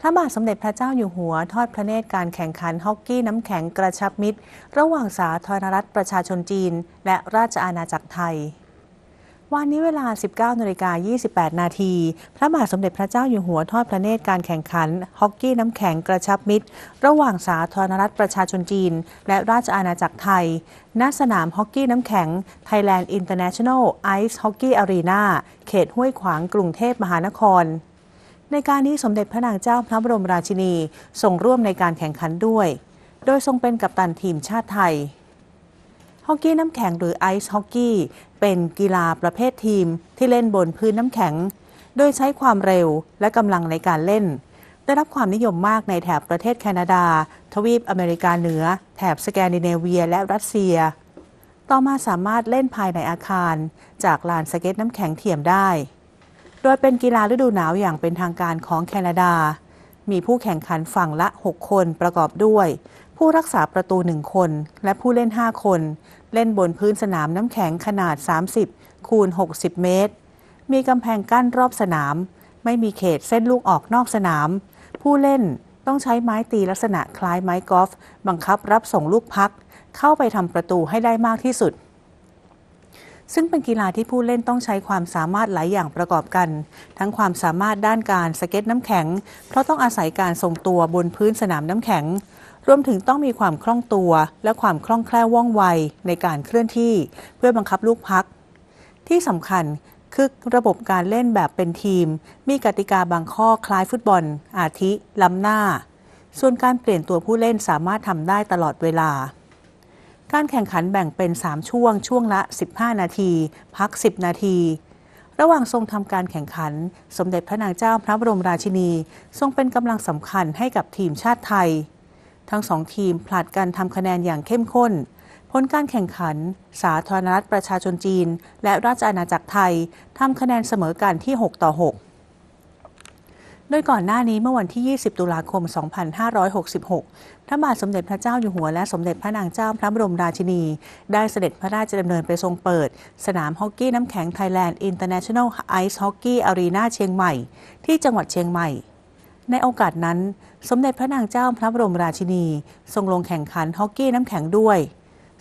พระบาทสมเด็จพระเจ้าอยู่หัวทอดพระเนตรการแข่งขันฮอกกี้น้ำแข็งกระชับมิตรระหว่างสาธารณรัฐประชาชนจีนและราชอาณาจักรไทยวันนี้เวลา 19นาฬิกา28นาทีพระบาทสมเด็จพระเจ้าอยู่หัวทอดพระเนตรการแข่งขันฮอกกี้น้ำแข็งกระชับมิตรระหว่างสาธารณรัฐประชาชนจีนและราชอาณาจักรไทย ณ สนามฮอกกี้น้ำแข็ง Thailand International Ice Hockey Arena เขตห้วยขวาง กรุงเทพมหานครในการนี้สมเด็จพระนางเจ้าพระบรมราชินีทรงร่วมในการแข่งขันด้วย โดยทรงเป็นกัปตันทีมชาติไทย ฮอกกี้น้ำแข็งหรือไอซ์ฮอกกี้เป็นกีฬาประเภททีมที่เล่นบนพื้นน้ำแข็ง โดยใช้ความเร็วและกำลังในการเล่น ได้รับความนิยมมากในแถบประเทศแคนาดา ทวีป อเมริกาเหนือ แถบสแกนดิเนเวียและรัสเซีย ต่อมาสามารถเล่นภายในอาคาร จากลานสเก็ตน้ำแข็งเทียมได้โดยเป็นกีฬาฤดูหนาวอย่างเป็นทางการของแคนาดา มีผู้แข่งขันฝั่งละ 6 คนประกอบด้วย ผู้รักษาประตู 1 คน และผู้เล่น 5 คน เล่นบนพื้นสนามน้ำแข็งขนาด 30 คูณ 60 เมตร มีกำแพงกั้นรอบสนาม ไม่มีเขตเส้นลูกออกนอกสนาม ผู้เล่นต้องใช้ไม้ตีลักษณะคล้ายไม้กอล์ฟบังคับรับส่งลูกพัก เข้าไปทำประตูให้ได้มากที่สุดซึ่งเป็นกีฬาที่ผู้เล่นต้องใช้ความสามารถหลายอย่างประกอบกัน ทั้งความสามารถด้านการสเก็ตน้ำแข็ง เพราะต้องอาศัยการทรงตัวบนพื้นสนามน้ำแข็ง รวมถึงต้องมีความคล่องตัว และความคล่องแคล่วว่องไวในการเคลื่อนที่เพื่อบังคับลูกพัก ที่สำคัญคือระบบการเล่นแบบเป็นทีม มีกติกาบางข้อคล้ายฟุตบอล อาทิล้ำหน้า ส่วนการเปลี่ยนตัวผู้เล่นสามารถทำได้ตลอดเวลาการแข่งขันแบ่งเป็น 3 ช่วงช่วงละ 15 นาที พัก 10 นาที ระหว่างทรงทำการแข่งขัน สมเด็จพระนางเจ้าพระบรมราชินี ทรงเป็นกำลังสำคัญให้กับทีมชาติไทย ทั้งสองทีมผลัดกันทำคะแนนอย่างเข้มข้นผลการแข่งขัน สาธารณรัฐประชาชนจีน และราชอาณาจักรไทยทำคะแนนเสมอกันที่ 6 ต่อ 6โดยก่อนหน้านี้เมื่อวันที่ 20 ตุลาคม 2566 พระบาทสมเด็จพระเจ้าอยู่หัวและสมเด็จพระนางเจ้าพระบรมราชินี ได้เสด็จพระราชดำเนินไปทรงเปิดสนามฮอกกี้น้ำแข็งไทยแลนด์อินเตอร์เนชั่นแนลไอซ์ฮอกกี้อารีนาเชียงใหม่ที่จังหวัดเชียงใหม่ ในโอกาสนั้น สมเด็จพระนางเจ้าพระบรมราชินี ทรงลงแข่งขันฮอกกี้น้ำแข็งด้วย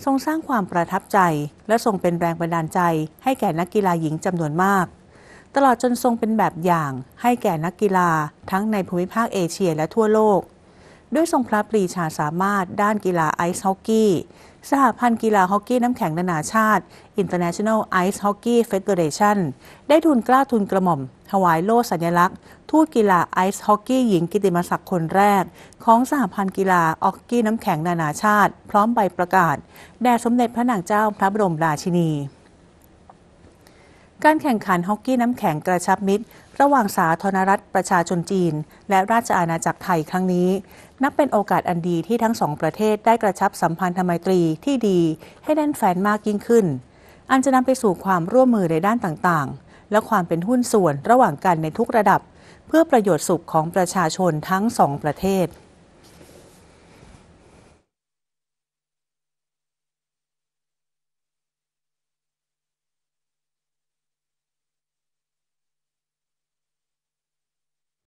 ทรงสร้างความประทับใจ และทรงเป็นแรงบันดาลใจ ให้แก่นักกีฬาหญิงจำนวนมากตลอดจนทรงเป็นแบบอย่างให้แก่นักกีฬาทั้งในภูมิภาคเอเชียและทั่วโลก ด้วยทรงพระปรีชาสามารถด้านกีฬาไอซ์ฮอกกี้สหพันธ์กีฬาฮอกกี้น้ำแข็งนานาชาติ International Ice Hockey Federation ได้ทุนกล้าทุนกระหม่อมถวายโล่สัญลักษณ์ทูตกีฬาไอซ์ฮอกกี้หญิงกิติมศักดิ์คนแรก ของสหพันธ์กีฬาฮอกกี้น้ำแข็งนานาชาติ พร้อมใบประกาศแด่สมเด็จพระนางเจ้าพระบรมราชินีการแข่งขันฮอกกี้น้ำแข็งกระชับมิตรระหว่างสาธารณรัฐประชาชนจีนและราชอาณาจักรไทยครั้งนี้ นับเป็นโอกาสอันดีที่ทั้งสองประเทศได้กระชับสัมพันธไมตรีที่ดีให้แน่นแฟนมากยิ่งขึ้น อันจะนำไปสู่ความร่วมมือในด้านต่างๆ และความเป็นหุ้นส่วนระหว่างกันในทุกระดับเพื่อประโยชน์สุขของประชาชนทั้งสองประเทศ